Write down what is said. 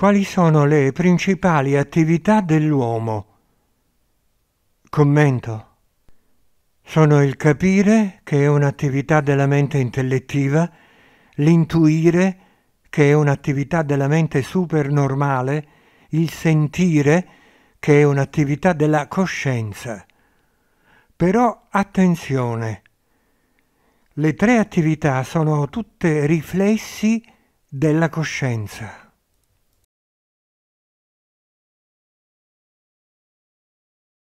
Quali sono le principali attività dell'uomo? Commento. Sono il capire, che è un'attività della mente intellettiva, l'intuire, che è un'attività della mente supernormale, il sentire, che è un'attività della coscienza. Però attenzione, le tre attività sono tutte riflessi della coscienza.